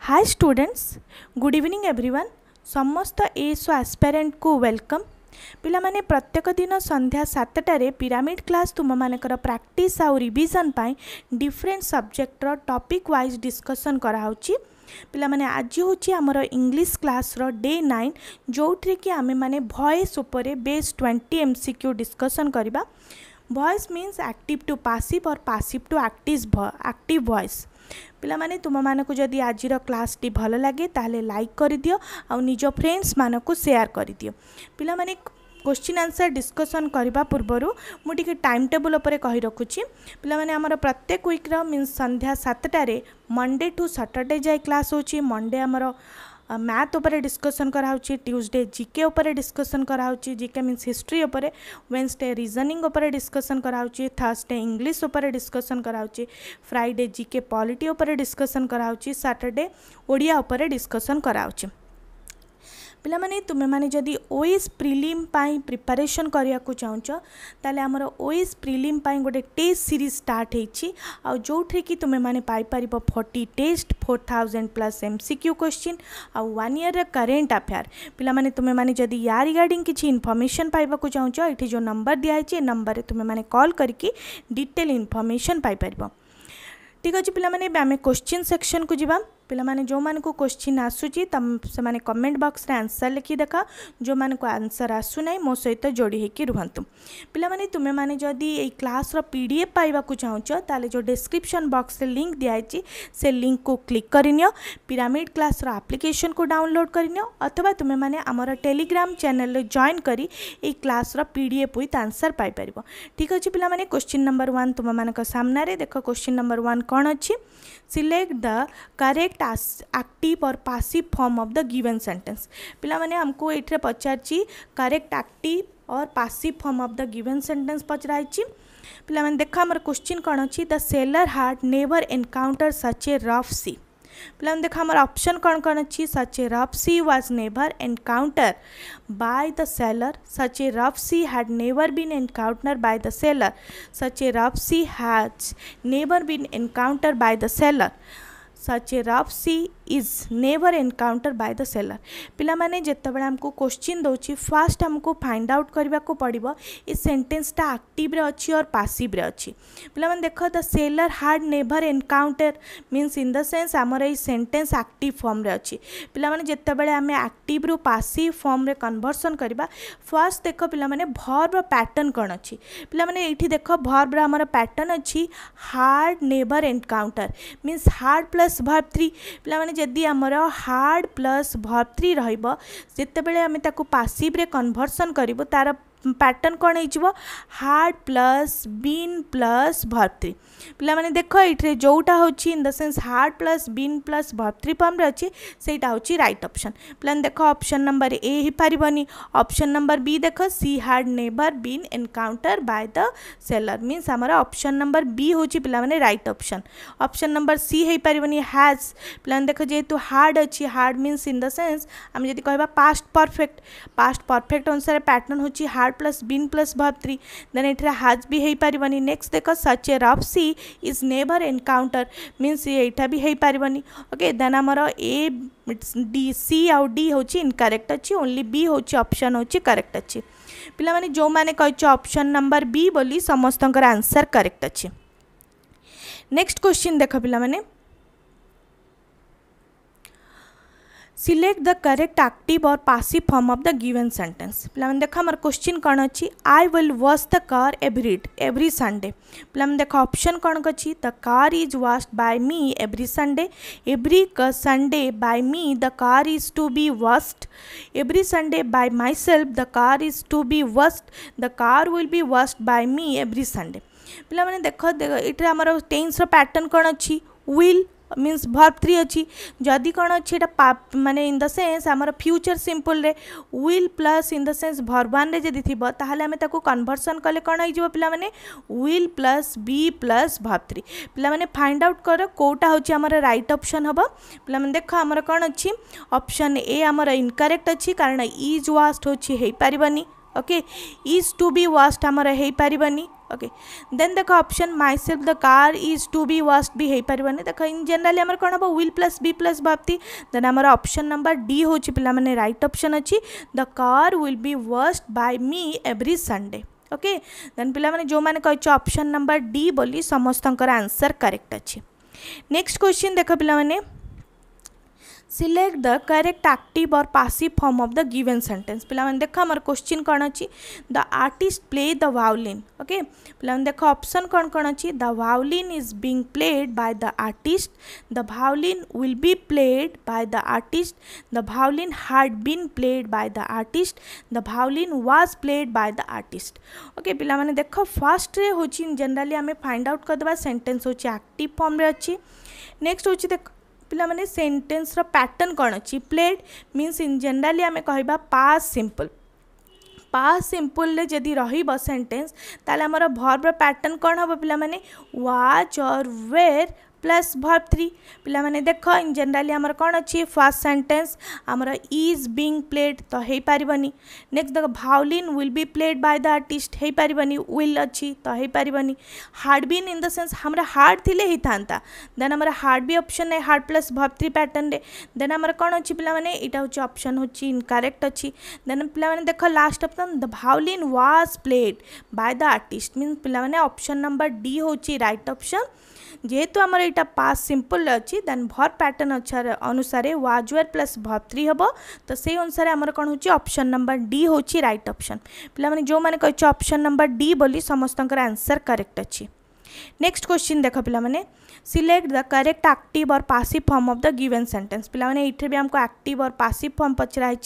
हाय students good evening everyone ସମସ୍ତ S ଓ ଆସ୍ପାରେଣ୍ଟକୁ welcome ପିଲାମାନେ ପ୍ରତ୍ୟେକ ଦିନ ସନ୍ଧ୍ୟା ସାତଟାରେ ପିରାମିଡ଼ କ୍ଲାସ୍ ତୁମମାନଙ୍କର ପ୍ରାକ୍ଟିସ୍ ଆଉ ରିଭିଜନ୍ ପାଇଁ ଡିଫରେଣ୍ଟ ସବଜେକ୍ଟର ଟପିକ୍ ୱାଇଜ୍ ଡିସ୍କସନ୍ କରାହେଉଛି ପିଲାମାନେ ଆଜି ହେଉଛି ଆମର ଇଂଲିଶ କ୍ଲାସ୍ର ଡେ ନାଇନ୍ ଯେଉଁଥିରେ କି ଆମେମାନେ ଭଏସ୍ ଉପରେ base twenty M C Q discussion କରିବା voice means active to passive or passive to active active voice ପିଲାମାନେ ତୁମମାନଙ୍କୁ ଯଦି ଆଜିର କ୍ଲାସ୍ଟି ଭଲ ଲାଗେ ତାହେଲେ ଲାଇକ୍ କରିଦିଅ ଆଉ ନିଜ ଫ୍ରେଣ୍ଡସ୍ମାନଙ୍କୁ ସେୟାର କରିଦିଅ ପିଲାମାନେ କୋଶ୍ଚିନ୍ ଆନ୍ସର୍ ଡିସ୍କସନ୍ କରିବା ପୂର୍ବରୁ ମୁଁ ଟିକେ ଟାଇମ୍ ଟେବୁଲ୍ ଉପରେ କହି ରଖୁଛି ପିଲାମାନେ ଆମର ପ୍ରତ୍ୟେକ ୱିକ୍ର ମିନ୍ସ ସନ୍ଧ୍ୟା ସାତଟାରେ ମଣ୍ଡେ ଟୁ ସଟର୍ଡ଼େ ଯାଏ କ୍ଲାସ୍ ହେଉଛି ମଣ୍ଡେ ଆମର मैथ उपर डिस्कसन कराई ट्यूजडे जिके डिस्कसन करा GK mean history Wednesday reasoning discussion कराई थर्सडे इंग्लीश डिस्कसन करा फ्राइडे जिके पॉलीटी डिस्कसन कराई साटरडे ओडिया डिस्कसन करा ପିଲାମାନେ ତୁମେମାନେ ଯଦି ଓଏସ୍ ପ୍ରିଲିମ୍ ପାଇଁ ପ୍ରିପାରେସନ୍ କରିବାକୁ ଚାହୁଁଛ ତାହେଲେ ଆମର ଓଏସ୍ ପ୍ରିଲିମ୍ ପାଇଁ ଗୋଟେ ଟେଷ୍ଟ ସିରିଜ୍ ଷ୍ଟାର୍ଟ ହେଇଛି ଆଉ ଯେଉଁଥିରେ କି ତୁମେମାନେ ପାଇପାରିବ forty test four thousand plus M C Q question ଆଉ ୱାନ୍ ଇୟର୍ର କରେଣ୍ଟ ଆଫେୟାର ପିଲାମାନେ ତୁମେମାନେ ଯଦି ୟା ରିଗାର୍ଡ଼ିଂ କିଛି ଇନଫର୍ମେସନ୍ ପାଇବାକୁ ଚାହୁଁଛ ଏଠି ଯେଉଁ ନମ୍ବର ଦିଆହେଇଛି ଏ ନମ୍ବରରେ ତୁମେମାନେ କଲ୍ କରିକି ଡିଟେଲ୍ ଇନଫର୍ମେସନ୍ ପାଇପାରିବ ଠିକ୍ ଅଛି ପିଲାମାନେ ଏବେ ଆମେ କ୍ୱେଶ୍ଚିନ୍ ସେକ୍ସନ୍କୁ ଯିବା पे जो मन को क्वेश्चन से माने कमेंट बक्स रे आंसर लिखी देखा जो मन को आंसर आसूना मो सहित तो जोड़ी होकर रुहत पे तुम्हें जदि ये क्लास पी डी एफ पाइबाक चाहू ताले जो डिस्क्रिप्शन लिंक दिखाई से लिंक को क्लिक करनी पिरामिड क्लास आप्लिकेसन को डाउनलोड करनी अथवा तुम्हें आमर टेलीग्राम चेल जॉन कर क्लास पी डी एफ हुई आंसर पाइपर ठीक अच्छे पे क्वेश्चन नंबर वन तुम्हारे सामने देख क्वेश्चन नंबर वन कौन अच्छी सिलेक्ट द करेक्ट आक्टिव और passive form of the given sentence पे आमको ये पचार करेक्ट आक्टिव और passive form of the given sentence पचराई पे देख आम क्वेश्चन कौन अच्छी the sailor had never encounter such a rough sea पे देख आम ऑप्शन कौन कौन अच्छी such a rough sea was never encounter by the sailor such a rough sea had never been encounter by the sailor such a rough sea has never been encounter by the sailor such a rough sea is never encountered by the seller ପିଲାମାନେ ଯେତେବେଳେ ଆମକୁ question ଦେଉଛି first ଆମକୁ find out କରିବାକୁ ପଡ଼ିବ ଏ ସେଣ୍ଟେନ୍ସଟା ଆକ୍ଟିଭ୍ରେ ଅଛି ଅର୍ ପାସିଭ୍ରେ ଅଛି ପିଲାମାନେ ଦେଖ the sailor had never encounter means in the sense ଆମର ଏଇ ସେଣ୍ଟେନ୍ସ ଆକ୍ଟିଭ୍ ଫର୍ମରେ ଅଛି ପିଲାମାନେ ଯେତେବେଳେ ଆମେ ଆକ୍ଟିଭ୍ରୁ ପାସିଭ୍ ଫର୍ମରେ କନଭର୍ସନ୍ କରିବା ଫାର୍ଷ୍ଟ ଦେଖ ପିଲାମାନେ ଭର୍ବର ପ୍ୟାଟର୍ନ କ'ଣ ଅଛି ପିଲାମାନେ ଏଇଠି ଦେଖ ଭର୍ବର ଆମର ପ୍ୟାଟର୍ନ ଅଛି had never encounter means had plus plus verb three ପିଲାମାନେ ଯଦି ଆମର ହାର୍ଡ଼ ପ୍ଲସ୍ ଭର୍ଭ ଥ୍ରୀ ରହିବ ଯେତେବେଳେ ଆମେ ତାକୁ ପାସିଭ୍ରେ କନଭର୍ସନ୍ କରିବୁ ତା'ର पैटर्न कौन हो had plus been plus verb three पे देख ये जोटा हूँ in the sense had plus been plus verb three फर्म्रे अच्छे से रईट अप्सन पे देख अप्सन नंबर ए हो पारन अप्सन नंबर बी देख sea had never been encounter by the sailor mean आमर अप्सन नंबर बी हूँ पे right option option number C हो पारन हाज पे देख जेहतु हार्ड अच्छी had mean in the sense आम जी कह पास्ट परफेक्ट पास्ट परफेक्ट अनुसार पैटर्न हूँ हार्ड आर प्लस बीन प्लस भ्री देन ये हाज भी हो पारे नेक्स्ट देख such a rough sea is never encounter means यहाँ भी हो पारे ओके देन आमर ए डी सी आउ डी हूँ इनकरेक्ट अच्छी ओनली बी हूँ अप्सन हूँ करेक्ट अच्छे पे जो मैंने अप्सन नंबर बी बोली समस्त आंसर करेक्ट अच्छे नेक्स्ट क्वेश्चन देख पे सिलेक्ट द करेक्ट आक्टिव और passive form of the given sentence पे देख मोर क्वेश्चन कौन अच्छी I will wash the car every every Sunday पे देख ऑप्शन कौन अच्छी the car is wash by me every Sunday every Sunday by me the car is to be washed every Sunday by myself the car is to be washed the car will be washed by me every Sunday पे देख ये आम टेन्सर pattern कौन अच्छी will means verb three ଅଛି ଯଦି କ'ଣ ଅଛି ଏଇଟା ମାନେ ଇନ୍ ଦ ସେନ୍ସ ଆମର ଫ୍ୟୁଚର୍ ସିମ୍ପଲ୍ରେ will plus in the sense verb ୱାନ୍ରେ ଯଦି ଥିବ ତାହେଲେ ଆମେ ତାକୁ କନଭର୍ସନ୍ କଲେ କ'ଣ ହେଇଯିବ ପିଲାମାନେ will plus be plus verb three ପିଲାମାନେ ଫାଇଣ୍ଡ ଆଉଟ୍ କର କେଉଁଟା ହେଉଛି ଆମର ରାଇଟ୍ ଅପସନ୍ ହେବ ପିଲାମାନେ ଦେଖ ଆମର କ'ଣ ଅଛି ଅପସନ୍ ଏ ଆମର ଇନକରେକ୍ଟ ଅଛି କାରଣ ଇଜ୍ ୱାଷ୍ଟ ହେଉଛି ହେଇପାରିବନି okay is to be washed ଆମର ହେଇପାରିବନି ओके देन देख option myself the car is to be washed भी हो पारे देख इन जेनेल आम कौन हम विल प्लस बी प्लस भावती देन आमर ऑप्शन नंबर डी हूँ पे रईट अप्सन अच्छी the car will be washed by me every Sunday okay then पे जो मैंने कही ऑप्शन नंबर डी बोली समस्त आंसर करेक्ट अच्छे नेक्स्ट क्वेश्चन देख पे सिलेक्ट द करेक्ट आक्टिव और passive form of the given sentence पे देख आम क्वेश्चन कौन अच्छी the artist play the violin okay पे देख अपसन कौन कौन अच्छी the violin is being played by the artist the violin will be played by the artist the violin had been played by the artist the violin was played by the artist okay पे देख फास्ट्रे हूँ generally आम find out करदे sentence हूँ act फर्म्रे अच्छी next हूँ देख ପିଲାମାନେ ସେଣ୍ଟେନ୍ସର ପ୍ୟାଟର୍ଣ୍ଣ କ'ଣ ଅଛି ପ୍ଲେଡ୍ ମିନ୍ସ ଇନ୍ ଜେନେରାଲି ଆମେ କହିବା ପାସ୍ ସିମ୍ପଲ୍ ପାସ୍ ସିମ୍ପଲ୍ରେ ଯଦି ରହିବ ସେଣ୍ଟେନ୍ସ ତାହେଲେ ଆମର ଭର୍ବର ପ୍ୟାଟର୍ଣ୍ଣ କ'ଣ ହେବ ପିଲାମାନେ ୱାଚ୍ ଅର୍ ୱେର୍ प्लस भर्ब थ्री पे देख इन जेनेल आम कौन अच्छी फास्ट सेन्टेन्स आमर इज बिंग प्लेड तो हो पारनी नेक्स्ट देख भाउलीन will be played by the artist हो पारानी विल अच्छी तो हो पारानी hard been in the sense हमारे हार्ड थी ही था देन आम हार्ड भी अप्सन है hard plus verb three pattern then आमर कौन अच्छी पे यहाँ हूँ अप्सन हूँ इनकरेक्ट अच्छी देन पे देख last option the violin was played by the artist mean पे अप्सन नंबर डी हूँ रईट अप्सन जेहेतु आमर यहाँ पास सिंपल अच्छी देन भर पैटर्न अच्छा अनुसार वाजवेयर प्लस भर थ्री हम तो से अनुसार आमर कौन हो नंबर डी हूँ रईट अप्सन पे जो मैंने कही ऑप्शन नंबर डी बोली समस्त आंसर करेक्ट अच्छी नेक्स्ट क्वेश्चन देख पे सिलेक्ट द करेक्ट आक्टिव और passive form of the given sentence पे ये भी आमको आक्टिव और पासिव फर्म पचराई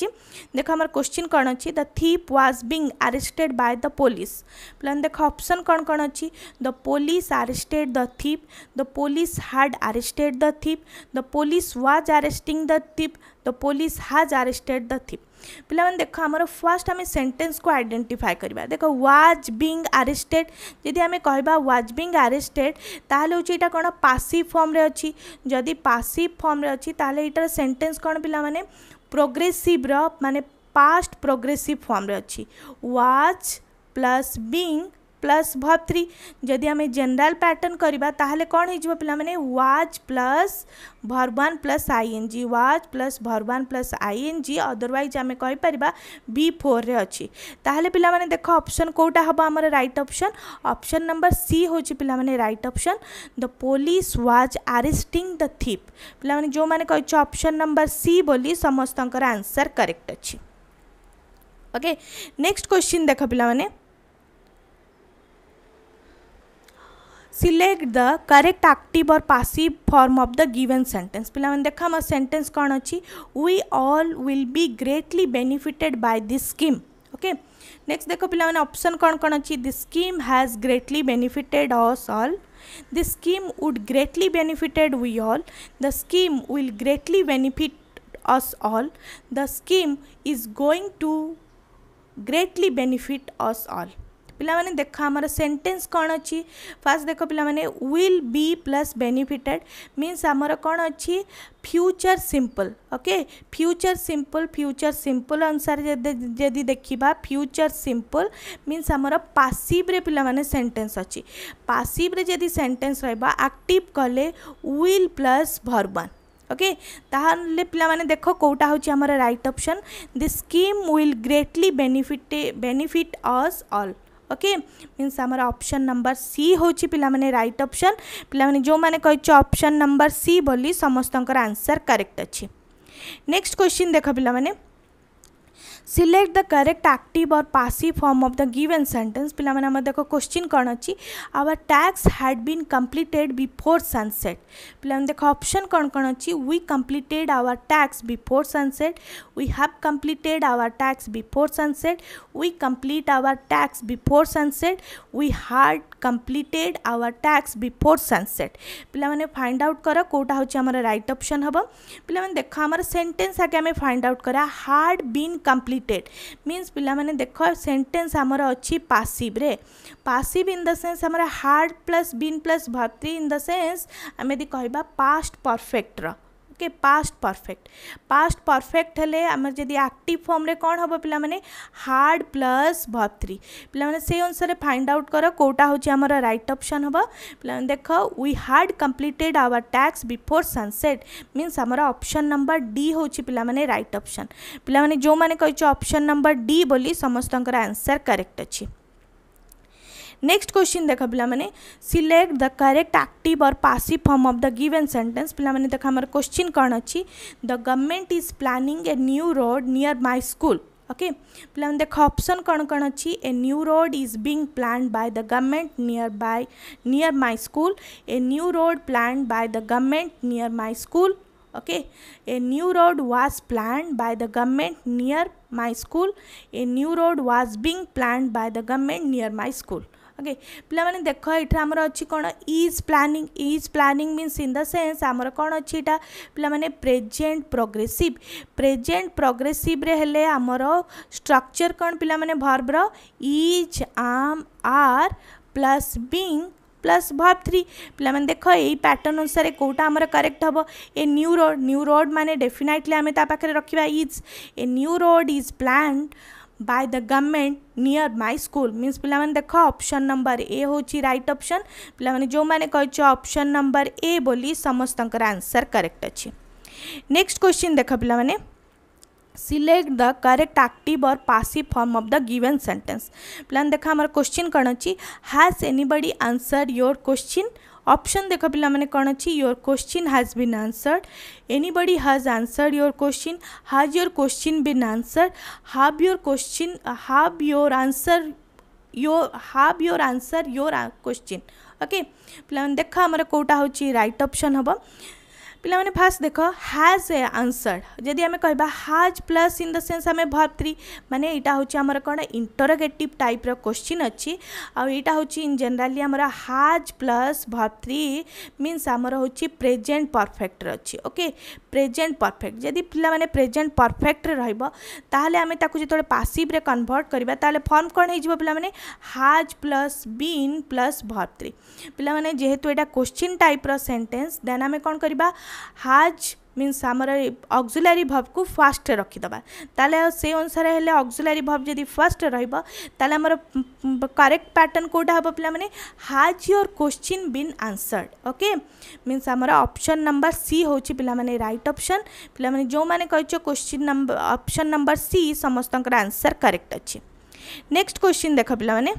देख आम क्वेश्चन कौन अच्छी the thief was being arrested by the police पे देख ऑप्शन कौन कौन अच्छी the police arrested the thief the police had arrested the thief the police was arresting the thief the police has arrested the thief ପିଲାମାନେ ଦେଖ ଆମର first ଆମେ ସେଣ୍ଟେନ୍ସକୁ identify କରିବା ଦେଖ ୱାଜ୍ ବିଙ୍ଗ୍ ଆରେଷ୍ଟେଡ୍ ଯଦି ଆମେ କହିବା ୱାଜ୍ ବିଙ୍ଗ୍ ଆରେଷ୍ଟେଡ୍ ତାହେଲେ ହେଉଛି ଏଇଟା କ'ଣ ପାସିଭ୍ ଫର୍ମରେ ଅଛି ଯଦି ପାସିଭ୍ ଫର୍ମରେ ଅଛି ତାହେଲେ ଏଇଟାର ସେଣ୍ଟେନ୍ସ କ'ଣ ପିଲାମାନେ ପ୍ରୋଗ୍ରେସିଭ୍ର ମାନେ ପାଷ୍ଟ ପ୍ରୋଗ୍ରେସିଭ୍ ଫର୍ମରେ ଅଛି was plus being plus verb three जदि आम जेनराल पैटर्न करवा कौन हो पाने was plus verb one plus I N G was plus verb one plus I N G otherwise आम कहीपर बी फोर अच्छी ताहले पाने देख अपसन कौटा हम आम right option option number C हूँ पाने right option the police was arresting the thief पाने जो मैंने कही अप्सन नंबर सी बोली समस्त आंसर करेक्ट अच्छी ओके नेक्स्ट क्वेश्चन देख पाने सिलेक्ट द करेक्ट आक्टिव और passive form of the given sentence पे देख मैं सेंटेंस कौन अच्छी we all will be greatly benefited by this scheme okay next देख पे ऑप्शन कौन कौन अच्छी this scheme has greatly benefited us all the scheme would greatly benefited we all the scheme will greatly benefit us all the scheme is going to greatly benefit us all पाने देख ଆମର sentence कौन अच्छी first देख ପିଲାମାନେ will be plus benefited means ଆମର କ'ଣ ଅଛି future simple okay future simple future simple अनुसार जदि देखा फ्यूचर सिंपल मीन्स आमर पासीव्रे पे सेन्टेन्स अच्छी पासीव्रे जदि सेन्टेन्स रक्टिव कले विल प्लस भर्बन ओके ताहले पिलाने देख कौटा हूँ आमर right option the scheme will greatly benefit benefit us all okay means आमर ऑप्शन नंबर सी हूँ पे रईट अप्सन पे जो मैंने कही अप्सन नंबर सी बोली समस्त आंसर करेक्ट अच्छी नेक्स्ट क्वेश्चन देख पे सिलेक्ट द करेक्ट आक्टिव और passive form of the given sentence पे देख क्वेश्चन कौन अच्छी our tasks had been completed before sunset पे देख ऑप्शन कौन कौन अच्छी we completed our tasks before sunset we have completed our tasks before sunset we complete our tasks before sunset we had completed our tasks before sunset पे find out कर कौटा हूँ right option हम पे देख आम सेन्टेन्स आगे आम find out करा had been complete completed means ପିଲାମାନେ ଦେଖ ସେଣ୍ଟେନ୍ସ ଆମର ଅଛି ପାସିଭ୍ରେ ପାସିଭ୍ ଇନ୍ ଦ ସେନ୍ସ ଆମର had plus been plus verb three in the sense ଆମେ ଯଦି କହିବା ପାଷ୍ଟ ପରଫେକ୍ଟର के पास्ट परफेक्ट पास्ट परफेक्ट हेले आम जदि आक्ट फर्म कौन हम पे हार्ड प्लस भत्री पे से अनुसार फाइंड आउट कर कौटा हूँ आम रईट अप्सन हम पे देख we had completed our tasks before sunset means आमर अप्सन नंबर डी हूँ पे रईट अप्सन पे जो मैंने कही अप्सन नंबर डी बोली समस्त आंसर करेक्ट अच्छी नेक्स्ट क्वेश्चन देख पे सिलेक्ट द करेक्ट आक्टिव और passive form of the given sentence पे देख आम क्वेश्चन कौन अच्छी the government is planning a new road near my school okay पे देख ऑप्शन कौन कौन अच्छी a new road is being plan by the government near by near my school a new road plan by the government near my school okay A new road was planned by the government near my school a new road was being planned by the government near my school okay ପିଲାମାନେ ଦେଖ ଏଠି ଆମର ଅଛି କ'ଣ is planning is planning means in the sense ଆମର କ'ଣ ଅଛି ଏଇଟା ପିଲାମାନେ ପ୍ରେଜେଣ୍ଟ ପ୍ରୋଗ୍ରେସିଭ୍ ପ୍ରେଜେଣ୍ଟ ପ୍ରୋଗ୍ରେସିଭ୍ରେ ହେଲେ ଆମର ଷ୍ଟ୍ରକ୍ଚର୍ କ'ଣ ପିଲାମାନେ ଭର୍ବର is am are plus being plus verb three पे देख यही पैटर्न अनुसार कौटा आम करेक्ट हम a new road new road मैंने डेफिनेटली आम पाखे रखा is a new road is planned by the government near my school means पे देख ऑप्शन नंबर ए हूँ रईट ऑप्शन पे जो मैंने ऑप्शन नंबर ए बोली समस्त आंसर करेक्ट अच्छे नेक्स्ट क्वेश्चन देख पे सिलेक्ट द करेक्ट आक्टिव और passive form of the given sentence पे देख आम क्वेश्चन कौन अच्छी हाज एनी बड़ी आंसर योर क्वेश्चन ऑप्शन देख पे कौन अच्छी your question has been answered anybody has answered your question has your question been answered have your question have your answer your have your answer your question okay पे देख आमर कौटा हूँ right option हम ପିଲାମାନେ ଫାଷ୍ଟ ଦେଖ has ଆନ୍ସର୍ଡ଼ ଯଦି ଆମେ କହିବା has plus in the sense ଆମେ ଭର୍ବ ଥ୍ରୀ ମାନେ ଏଇଟା ହେଉଛି ଆମର କ'ଣ ଇଣ୍ଟରୋଗେଟିଭ୍ ଟାଇପ୍ର କୋଶ୍ଚିନ୍ ଅଛି ଆଉ ଏଇଟା ହେଉଛି ଇନ୍ ଜେନେରାଲି ଆମର has plus verb three means ଆମର ହେଉଛି ପ୍ରେଜେଣ୍ଟ ପରଫେକ୍ଟରେ ଅଛି ଓକେ ପ୍ରେଜେଣ୍ଟ ପରଫେକ୍ଟ ଯଦି ପିଲାମାନେ ପ୍ରେଜେଣ୍ଟ ପରଫେକ୍ଟରେ ରହିବ ତାହେଲେ ଆମେ ତାକୁ ଯେତେବେଳେ ପାସିଭ୍ରେ କନଭର୍ଟ କରିବା ତାହେଲେ ଫର୍ମ କ'ଣ ହେଇଯିବ ପିଲାମାନେ has plus been plus verb three ପିଲାମାନେ ଯେହେତୁ ଏଇଟା କୋଶ୍ଚିନ୍ ଟାଇପ୍ର ସେଣ୍ଟେନ୍ସ ଦେନ୍ ଆମେ କ'ଣ କରିବା ହାଜ୍ ମିନ୍ସ ଆମର ଅକ୍ଜୁଲାରୀ ଭବ୍କୁ ଫାଷ୍ଟରେ ରଖିଦେବା ତାହେଲେ ସେଇ ଅନୁସାରେ ହେଲେ ଅକ୍ଜୁଲାରୀ ଭବ୍ ଯଦି ଫାଷ୍ଟରେ ରହିବ ତାହେଲେ ଆମର କରେକ୍ଟ ପ୍ୟାଟର୍ନ କେଉଁଟା ହେବ ପିଲାମାନେ has your question been answered okay means ଆମର ଅପସନ୍ ନମ୍ବର ସି ହେଉଛି ପିଲାମାନେ ରାଇଟ୍ ଅପସନ୍ ପିଲାମାନେ ଯେଉଁମାନେ କହିଛ question number option number C ସମସ୍ତଙ୍କର ଆନ୍ସର୍ କରେକ୍ଟ ଅଛି ନେକ୍ସଟ କୋଶ୍ଚିନ୍ ଦେଖ ପିଲାମାନେ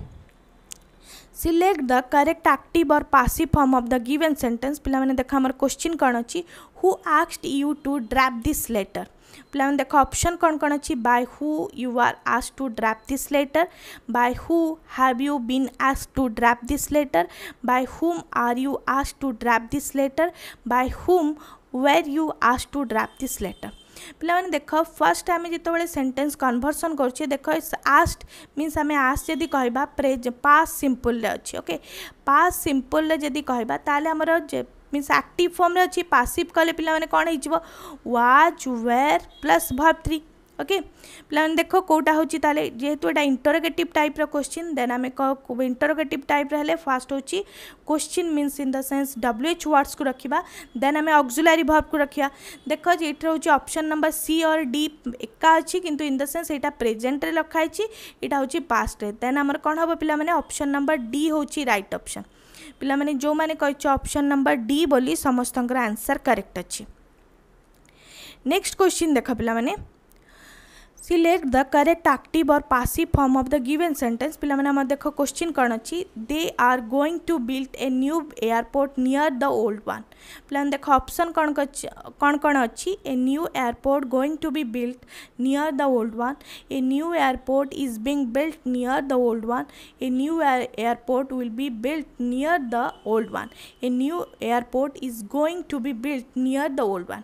सिलेक्ट द करेक्ट आक्टिव और passive form of the given sentence पे देख आम क्वेश्चन कौन अच्छी who asked you to drop this letter पे देख ऑप्शन कौन कौन अच्छी बाय हु यू आर आज to drop this letter by who how you been आज to drop this letter by whom are you आज to drop this letter by whom where you asked to drop this letter ପିଲାମାନେ ଦେଖ first ଆମେ ଯେତେବେଳେ sentence conversion କରୁଛେ ଦେଖ asked means ଆମେ asked ଯଦି କହିବା ପ୍ରେଜ୍ ପାସ୍ ସିମ୍ପଲ୍ରେ ଅଛି ଓକେ ପାସ୍ ସିମ୍ପଲ୍ରେ ଯଦି କହିବା ତାହେଲେ ଆମର ମିନ୍ସ ଆକ୍ଟିଭ୍ ଫର୍ମରେ ଅଛି ପାସିଭ୍ କଲେ ପିଲାମାନେ କ'ଣ ହେଇଯିବ was were plus verb three okay पे देखो कौटा हूँ तेल जेहेतु यहाँ इंटरोगेटिव टाइप रोश्चिन देन आम इंटरोगेटिव टाइप रेल्ले फास्ट हूँ question means in the sense W H words को रखा देन आम अक्जुलारी वर्ब को रखा देख ये हूँ अप्सन नंबर सी और डी एका अच्छी कि इन द सेन्स यहाँ प्रेजेन्ट रखाई यहाँ हूँ पास्ट देन आम कौन हम पे अप्सन नंबर डी हूँ रईट अप्सन पे जो मैंने अप्सन नंबर डी समस्त आंसर करेक्ट अच्छे नेक्स्ट क्वेश्चन देख पे सिलेक्ट द करेक्ट आक्टिव और passive form of the given sentence पे आम देख क्वेश्चन कौन अच्छी they are going to build a new airport near the old one प्लान देख ऑप्शन कौन कौन अच्छी a new airport going to be built near the old one a new airport is being built near the old one a new airport will be built near the old one a new airport is going to be built near the old one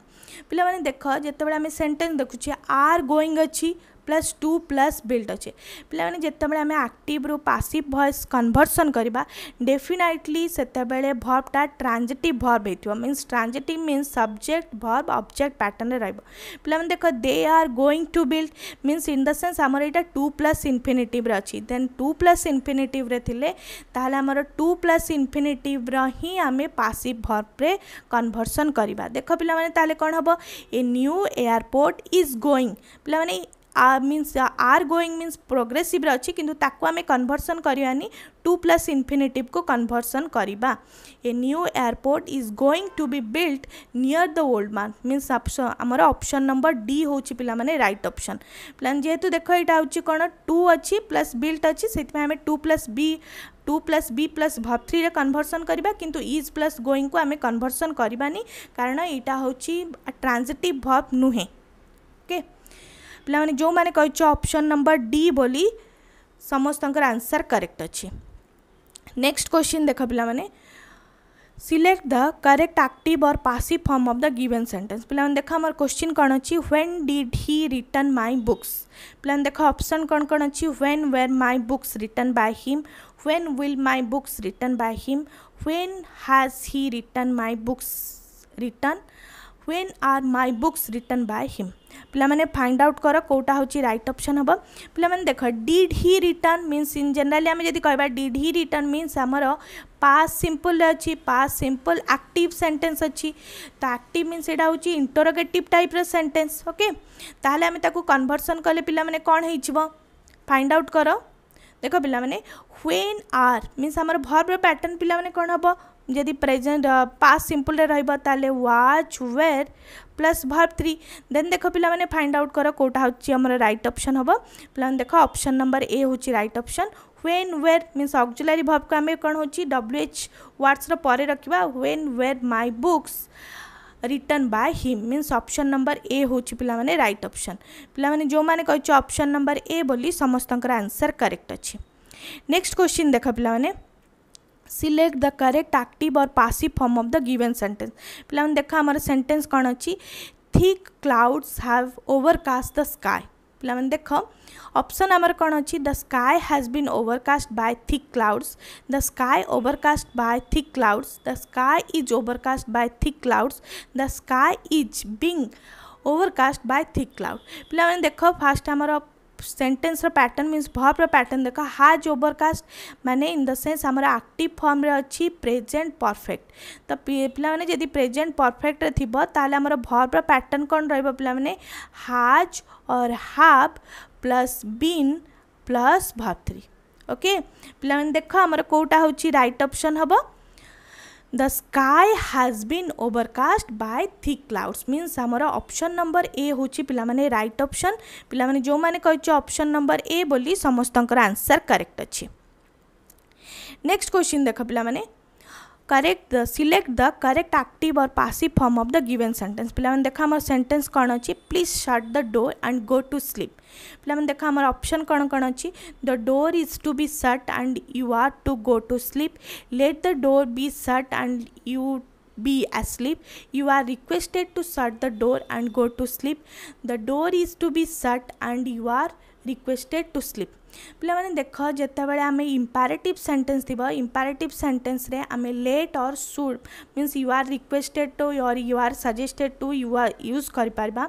पे देख जो ଆମେ देखुचे are going अच्छी plus to plus build अच्छे ପିଲାମାନେ ଯେତେବେଳେ ଆମେ ଆକ୍ଟିଭ୍ରୁ ପାସିଭ୍ ଭଏସ୍ କନଭର୍ସନ୍ କରିବା ଡେଫିନାଇଟଲି ସେତେବେଳେ ଭର୍ବଟା ଟ୍ରାଞ୍ଜେଟିଭ୍ ଭର୍ବ ହେଇଥିବ means transitive means subject verb object ପ୍ୟାଟର୍ନରେ ରହିବ ପିଲାମାନେ ଦେଖ they are going to build means in the sense ଆମର ଏଇଟା ଟୁ ପ୍ଲସ୍ ଇନଫିନିଟିଭ୍ରେ ଅଛି ଦେନ୍ ଟୁ ପ୍ଲସ୍ ଇନଫିନିଟିଭ୍ରେ ଥିଲେ ତାହେଲେ ଆମର ଟୁ ପ୍ଲସ୍ ଇନଫିନିଟିଭ୍ର ହିଁ ଆମେ ପାସିଭ୍ ଭର୍ବରେ କନଭର୍ସନ୍ କରିବା ଦେଖ ପିଲାମାନେ ତାହେଲେ କ'ଣ ହେବ a new airport is going ପିଲାମାନେ means are going means progressive अच्छी किंतु ताकू आम कनभरसन करानी टू प्लस इनफिनिटिव को कनभरसन करवा a new airport is going to be built near the old one means आमर ऑप्शन नंबर डी हूँ पे रईट अप्सन पे जेहेतु देख यहाँ हूँ कौन टू अच्छी प्लस बिल्ट अच्छी से आम to plus be to plus be plus भव थ्री कनभरसन करवा किंतु इज प्लस गोइंग को आम कनभरसन करवानी कारण यहाँ हूँ ट्रांजिटिव भब नुहे पाने जो मैंने ऑप्शन नंबर डी बोली समस्त आंसर करेक्ट अच्छे नेक्स्ट क्वेश्चन देख पे सिलेक्ट द करेक्ट आक्टिव और passive form of the given sentence पे देख आम क्वेश्चन कौन अच्छी when did he return my books पे देख ऑप्शन कौन कौन अच्छी when were my books return by him when will my books return by him when has he return my books return when are my books return by him ପିଲାମାନେ find out କର କେଉଁଟା ହେଉଛି right option ହେବ ପିଲାମାନେ ଦେଖ did he return means in generally ଆମେ ଯଦି କହିବା ଡିଡ୍ ହି ରିଟର୍ନ ମିନ୍ସ ଆମର ପାସ୍ ସିମ୍ପଲ୍ ଅଛି ପାସ୍ ସିମ୍ପଲ୍ ଆକ୍ଟିଭ୍ ସେଣ୍ଟେନ୍ସ ଅଛି ତ ଆକ୍ଟିଭ୍ ମିନ୍ସ ସେଇଟା ହେଉଛି ଇଣ୍ଟରୋଗେଟିଭ୍ ଟାଇପ୍ର ସେଣ୍ଟେନ୍ସ ଓକେ ତାହେଲେ ଆମେ ତାକୁ କନଭର୍ସନ୍ କଲେ ପିଲାମାନେ କ'ଣ ହେଇଯିବ ଫାଇଣ୍ଡ ଆଉଟ୍ କର ଦେଖ ପିଲାମାନେ ହ୍ୱେନ୍ ଆର୍ ମିନ୍ସ ଆମର ଭର୍ବର ପ୍ୟାଟର୍ନ ପିଲାମାନେ କ'ଣ ହେବ जदि प्रेजेंट पास सिंपल रे ताले was were plus verb three then देख पे फाइंड आउट कर कौटा हमारे रईट अप्सन हम पे देख अपसन नंबर ए हूँ right option when were means auxiliary verb को आम कौन हो डब्ल्यू एच वार्डस पर रखा when were my books return by him means option number A हूँ पे रईट अप्सन पे जो मैंने कही ऑप्शन नंबर ए बोली समस्त आंसर करेक्ट अच्छे नेक्स्ट क्वेश्चन देख पाने सिलेक्ट द करेक्ट आक्टिव और passive form of the given sentence पे देख आम सेंटेन्स कौन अच्छी thick clouds have overcast the sky पे देख अपसन आमर कौन अच्छी the sky has been overcast by thick clouds the sky overcast by thick clouds the sky is overcast by thick clouds the sky is being overcast by thick cloud पे देख first आमर sentence pattern means भर pattern देख has overcast मैंने in the sense आम act form अच्छी present perfect तो पाने यदि प्रेजेन्ट परफेक्ट थी आमर भर पैटर्न कौन रहा has or have plus been plus verb three okay पे देख आमर कौटा हूँ रईट अप्सन हम the sky has been overcast by thick clouds means ଆମର ଅପସନ୍ ନମ୍ବର ଏ ହେଉଛି ପିଲାମାନେ ରାଇଟ୍ ଅପସନ୍ ପିଲାମାନେ ଯେଉଁମାନେ କହିଛୁ ଅପସନ୍ ନମ୍ବର ଏ ବୋଲି ସମସ୍ତଙ୍କର ଆନ୍ସର୍ କରେକ୍ଟ ଅଛି ନେକ୍ସଟ କ୍ୱେଶ୍ଚିନ୍ ଦେଖ ପିଲାମାନେ correct the select the correct active और passive form of the given sentence पे देख आम सेन्टेन्स कौन अच्छी please shut the door and go to sleep पे देख आम अप्सन कौन कौन अच्छी the door is to be shut and you are to go to sleep let the door be shut and you be asleep you are requested to shut the door and go to sleep the door is to be shut and you are requested to sleep पे देख जब आम imperative sentence थी imperative sentence आम let or should means you are requested to or you are suggested to you are use कर पार्बा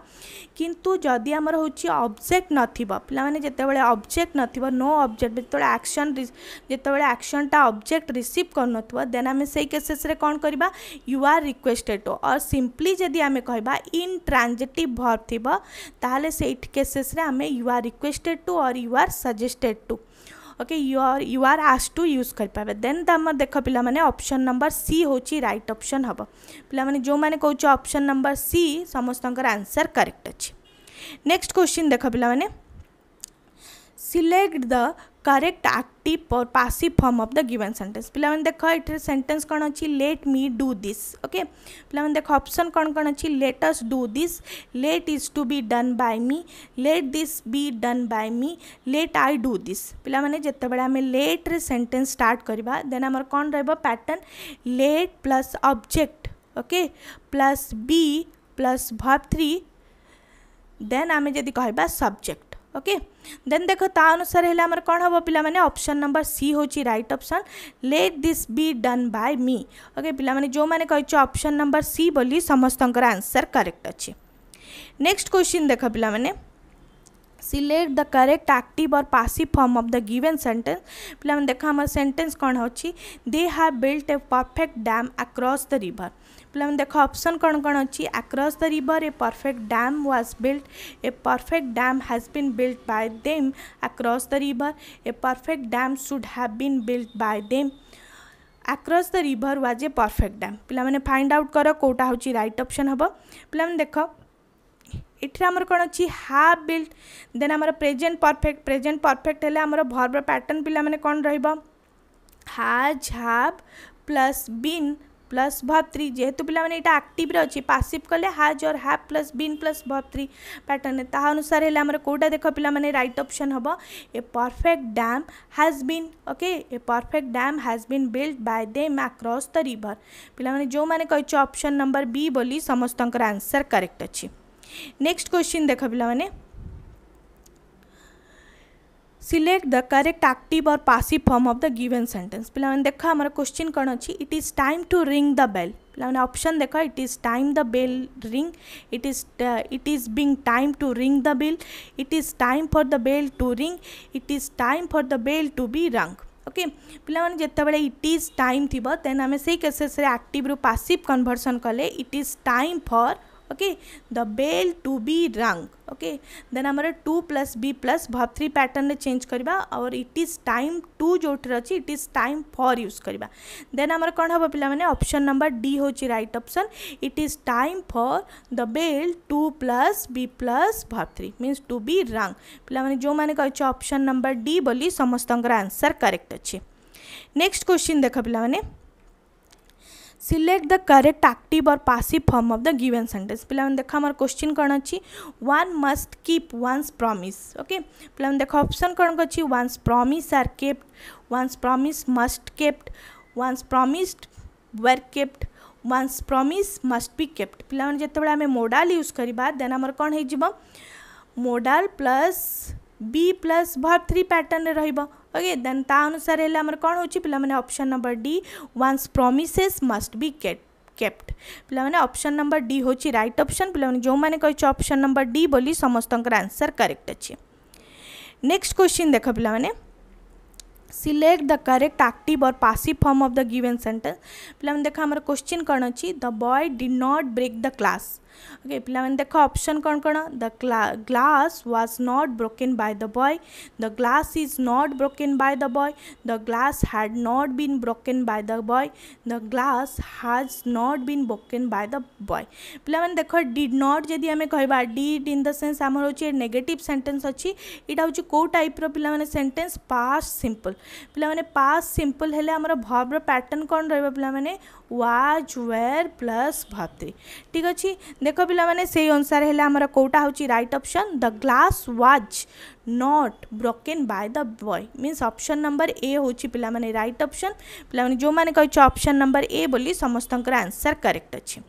करूँ जदि आमर हूँ अब्जेक्ट होब्जेक्ट जो अब्जेक्ट नो अब्जेक्ट जो आक्शन जो आक्शन आक्शनटा अब्जेक्ट रिसीव कर देन आम से केसेस कौन करवा यू आर रिक्वेस्टेड टू और सीम्पली जदि आम कह इन ट्रांजेटिव भर्ब थी तेल से केसेस आम you are requested to or you are suggest restricted to okay you are you are आस टू यूज करें देन तुम देख पाने ऑप्शन नंबर सी हूँ रईट अप्सन हम पाने जो मैंने कौच ऑप्शन नंबर सी समस्त आंसर करेक्ट अच्छे नेक्स्ट क्वेश्चन देख पाने सिलेक्ट द करेक्ट आक्टिव और passive form of the given sentence पिलाମାନେ ଦେଖ ଏଠାରେ ସେଣ୍ଟେନ୍ସ କ'ଣ ଅଛି ଲେଟ୍ ମି ଡୁ ଦିସ୍ ଓକେ ପିଲାମାନେ ଦେଖ ଅପସନ୍ କ'ଣ କ'ଣ ଅଛି let us do this let is to be done by me let this be done by me let I do this ପିଲାମାନେ ଯେତେବେଳେ ଆମେ ଲେଟ୍ରେ ସେଣ୍ଟେନ୍ସ ଷ୍ଟାର୍ଟ କରିବା ଦେନ୍ ଆମର କ'ଣ ରହିବ pattern let plus object okay plus be plus verb three then ଆମେ ଯଦି କହିବା ସବଜେକ୍ଟ ଓକେ देन देख ता अनुसार कौन हम पे ऑप्शन नंबर सी हूँ right option let this be done by me okay पाने जो मैंने कही ऑप्शन नंबर सी बोली समस्त आंसर करेक्ट अच्छे नेक्स्ट क्वेश्चन देख पे सिलेक्ट द करेक्ट एक्टिव और passive form of the given sentence पे देख आम सेंटेंस कौन अच्छी they have built a perfect dam across the river ପିଲାମାନେ ଦେଖ ଅପସନ୍ କ'ଣ କ'ଣ ଅଛି across the river a perfect dam was built A perfect dam has been built by them across the river a perfect dam should have been built by them across the river was a perfect dam ପିଲାମାନେ find out କର କେଉଁଟା ହେଉଛି right option ହେବ ପିଲାମାନେ ଦେଖ ଏଠାରେ ଆମର କ'ଣ ଅଛି ହାଫ୍ ବିଲ୍ଟ ଦେନ୍ ଆମର ପ୍ରେଜେଣ୍ଟ ପରଫେକ୍ଟ ପ୍ରେଜେଣ୍ଟ ପରଫେକ୍ଟ ହେଲେ ଆମର ଭର୍ବର ପ୍ୟାଟର୍ନ ପିଲାମାନେ କ'ଣ ରହିବ has have plus been plus verb three যেহেতু পিলামানে এটা আক্টিভ্রে অছি পাসিভ কলে has or have plus been plus verb three প্যাটর্নে তাহা অনুসারে হলে আমার কোটা দেখ পিলামানে রাইট অপশন হব a perfect dam has been okay a perfect dam has been build by them across the river পিলামানে ଯେଉଁମାନେ କହିଛ ଅପସନ୍ ନମ୍ବର ବି ବୋଲି ସମସ୍ତଙ୍କର ଆନ୍ସର୍ କରେକ୍ଟ ଅଛି ନେକ୍ସଟ କ୍ୱେଶ୍ଚିନ୍ ଦେଖ ପିଲାମାନେ सिलेक्ट द करेक्ट आक्टिव और passive form of the given sentence पिलाମାନେ ଦେଖ ଆମର କ୍ୱେଶ୍ଚିନ୍ କ'ଣ ଅଛି it is time to ring the bell ପିଲାମାନେ ଅପସନ୍ ଦେଖ it is time the bell ring it is it is being time to ring the bell it is time for the bell to ring it is time for the bell to be rang okay पिलाମାନେ ଯେତେବେଳେ ଇଟ୍ is time ଥିବ ଦେନ୍ ଆମେ ସେଇ କେସେସ୍ରେ ଆକ୍ଟିଭ୍ରୁ passive conversion କଲେ it is time for okay the bell to be rang okay then आम to plus be plus भव three pattern में change करवा और इट इज टाइम टू जो अच्छे it is time for use करवा देन आम कौन हम पे अप्सन नंबर डी हो right option it is time for the bell to plus be plus भव three means to be rang पे जो मैंने कही अप्सन नंबर डी बोली समस्त आंसर करेक्ट अच्छे नेक्स्ट क्वेश्चन देख पे सिलेक्ट द करेक्ट आक्टिव और passive form of the given sentence पे देख आम क्वेश्चन कौन अच्छी one must keep one's promise okay पे देख ऑप्शन कौन अच्छी one's promise are kept one's promise must kept one's promised were kept one's promise must be kept पे जिते आम मोडाल यूज करवा देन आमर कौन हो modal plus be plus verb three pattern रोके अनुसार कौन होने option number D one's promises must be get kept पे अप्सन नंबर डी हो रईट अप्सन पे जो मैंने कही अप्सन नंबर डी बोली समस्त आंसर करेक्ट अच्छे नेक्स्ट क्वेश्चन देख पे सिलेक्ट द करेक्ट आक्टिव और passive form of the given sentence पे देख आम क्वेश्चन कौन अच्छी the boy did not break the class okay ପିଲାମାନେ ଦେଖ ଅପସନ୍ କ'ଣ କ'ଣ the glass was not broken by the boy the glass is not broken by the boy the glass had not been broken by the boy the glass has not been broken by the boy ପିଲାମାନେ ଦେଖ did not ଯଦି ଆମେ କହିବା did in the sense ଆମର ହେଉଛି negative sentence ଅଛି ଏଇଟା ହେଉଛି କେଉଁ ଟାଇପ୍ର ପିଲାମାନେ ସେଣ୍ଟେନ୍ସ ପାସ୍ ସିମ୍ପଲ୍ ପିଲାମାନେ ପାସ୍ ସିମ୍ପଲ୍ ହେଲେ ଆମର ଭବ୍ର ପ୍ୟାଟର୍ଣ୍ଣ କ'ଣ ରହିବ ପିଲାମାନେ ୱାଜ୍ ୱେର୍ ପ୍ଲସ୍ ଭତ୍ରି ଠିକ୍ ଅଛି देख पे से अनुसार है कौटा हूँ right option the glass was not broken by the boy mean option number A हूँ पे रईट अप्सन पे जो मैंने कही अपसन नंबर ए बोली समस्त आंसर करेक्ट अच्छे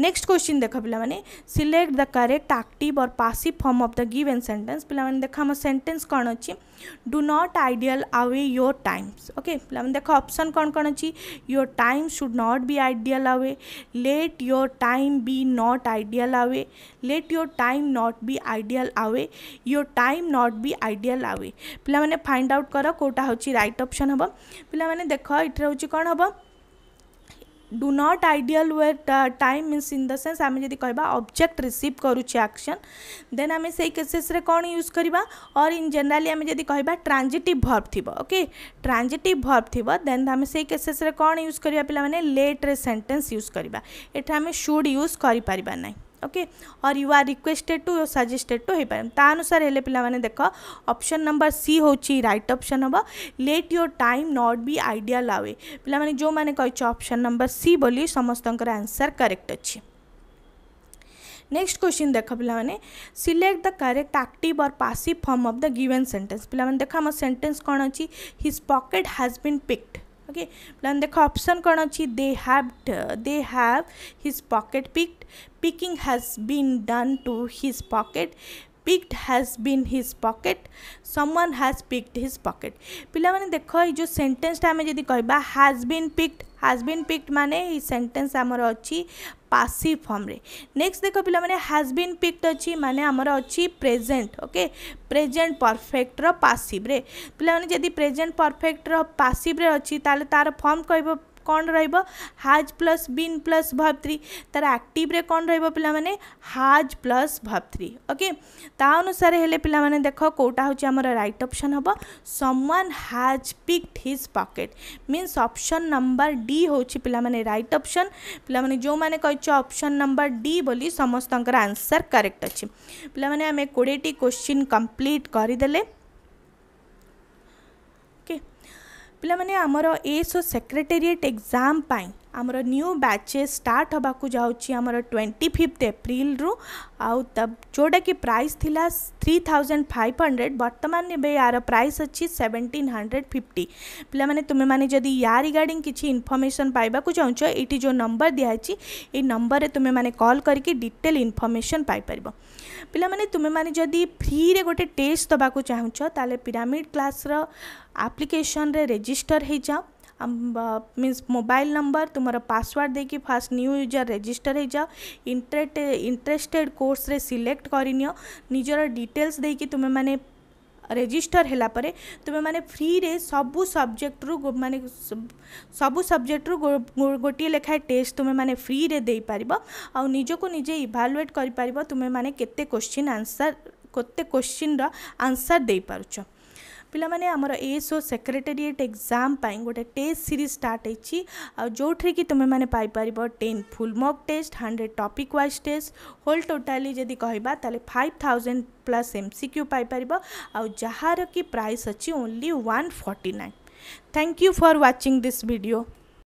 नेक्स्ट क्वेश्चन देख पे सिलेक्ट द करेक्ट आक्टिव और passive form of the an sentence पे देख आम सेन्टेन्स कौन अच्छी do not idle away your times okay पे देख अपसन कौन कौन अच्छी your time should not be idle away let your time be not idle away let your time not be idle away your time not be idle away पे find out कर कौटा हूँ right option हम पे देख ये हूँ कौन हम do not idle way time mean in the sense आम जब कह अब्जेक्ट रिसीव करुचे आक्शन देन आम से केसेस कौन यूज करवा और इन जेनेली आम जब कह ट्रांजिटिव भर्व थी ओके ट्रांजिटिव भर्व थी देन आम से केसेस कौन यूज करवा पे लेट्रे सेन्टेन्स यूज करवा ये आम सुड यूज कर ना ओके और you are requested to suggested to हो पारे अनुसार हेले पे देख ऑप्शन नंबर सी हूँ राइट ऑप्शन हम let your time not be idle away पे जो मैंने ऑप्शन नंबर सी बोली समस्त आंसर करेक्ट अच्छे नेक्स्ट क्वेश्चन देख पे सिलेक्ट द करेक्ट आक्टिव और passive form of the given sentence पे देख आम सेन्टेन्स कौन अच्छी his pocket has been picked okay then the option kon achi they have they have his pocket picked picking has been done to his pocket picked has been his pocket someone has picked his pocket পিলামানে দেখ এই যে সেন্টেন্সটা আমি যদি কহবা has been picked has been picked মানে এই সেন্টেন্স আমার অছি পাসিভ ফর্মে নেক্সট দেখ পিলামানে হ্যাজ বিন পিকড অছি মানে আমার অছি প্রেজেন্ট ওকে প্রেজেন্ট পরফেক্টর পাসিভরে পিলামানে যদি প্রেজেন্ট পরফেক্টর পাসিভরে অছি তাহলে তার ফর্ম কহব कौन राज प्लस बीन प्लस भाव थ्री तार आक्ट्रे कौन रे हाज प्लस भाव थ्री ओके अनुसार पे देख कौटा हूँ रईट अपसन हम someone has picked his pocket means option number D हो पे रईट अपसन पे जो मैंने कही अपसन नंबर डी बोली समस्त आंसर करेक्ट अच्छे पे आम कोड़े टी क्वेश्चन कम्प्लीट करदे ପିଲାମାନେ ଆମର ଏସ୍ ଓ ସେକ୍ରେଟେରିଏଟ୍ ଏକ୍ଜାମ୍ ପାଇଁ ଆମର ନ୍ୟୁ ବ୍ୟାଚେସ୍ ଷ୍ଟାର୍ଟ ହେବାକୁ ଯାଉଛି ଆମର ଟ୍ୱେଣ୍ଟି ଫିଫ୍ଥ ଏପ୍ରିଲରୁ ଆଉ ଯେଉଁଟାକି ପ୍ରାଇସ୍ ଥିଲା ଥ୍ରୀ ଥାଉଜେଣ୍ଡ ଫାଇଭ୍ ହଣ୍ଡ୍ରେଡ଼ ବର୍ତ୍ତମାନ ଏବେ ୟାର ପ୍ରାଇସ୍ ଅଛି ସେଭେଣ୍ଟିନ୍ ହଣ୍ଡ୍ରେଡ଼ ଫିଫ୍ଟି ପିଲାମାନେ ତୁମେମାନେ ଯଦି ୟା ରିଗାର୍ଡ଼ିଂ କିଛି ଇନଫର୍ମେସନ୍ ପାଇବାକୁ ଚାହୁଁଛ ଏଇଠି ଯେଉଁ ନମ୍ବର ଦିଆହେଇଛି ଏଇ ନମ୍ବରରେ ତୁମେମାନେ କଲ୍ କରିକି ଡିଟେଲ୍ ଇନଫର୍ମେସନ୍ ପାଇପାରିବ ପିଲାମାନେ ତୁମେମାନେ ଯଦି ଫ୍ରିରେ ଗୋଟେ ଟେଷ୍ଟ ଦେବାକୁ ଚାହୁଁଛ ତାହେଲେ ପିରାମିଡ଼ କ୍ଲାସ୍ର ଆପ୍ଲିକେସନ୍ରେ ରେଜିଷ୍ଟର ହେଇଯାଅ मीन्स मोबाइल नंबर तुम्हारा पासवर्ड देखिए फास्ट न्यू यूजर रेजिस्टर हो जाओ इंटरेट इंटरेस्टेड कोर्स रे सिलेक्ट करनियो निजर डिटेल्स देखिए तुम्हें ରେଜିଷ୍ଟର ହେଲା ପରେ ତୁମେମାନେ ଫ୍ରିରେ ସବୁ ସବଜେକ୍ଟରୁ ମାନେ ସବୁ ସବଜେକ୍ଟରୁ ଗୋଟିଏ ଲେଖାଏଁ ଟେଷ୍ଟ ତୁମେମାନେ ଫ୍ରିରେ ଦେଇପାରିବ ଆଉ ନିଜକୁ ନିଜେ ଇଭାଲୁଏଟ୍ କରିପାରିବ ତୁମେମାନେ କେତେ କୋଶ୍ଚିନ୍ ଆନ୍ସର୍ କେତେ କୋଶ୍ଚିନ୍ର ଆନ୍ସର୍ ଦେଇପାରୁଛ ପିଲାମାନେ ଆମର ଏଏସ୍ଓ ସେକ୍ରେଟେରିଏଟ୍ ଏକ୍ଜାମ୍ ପାଇଁ ଗୋଟେ ଟେଷ୍ଟ ସିରିଜ୍ ଷ୍ଟାର୍ଟ ହେଇଛି ଆଉ ଯେଉଁଥିରେ କି ତୁମେମାନେ ପାଇପାରିବ ten full mock test hundred topic wise test whole totally ଯଦି କହିବା ତାହେଲେ five thousand plus M C Q ପାଇପାରିବ ଆଉ ଯାହାର କି ପ୍ରାଇସ୍ ଅଛି only one forty nine thank you for watching this video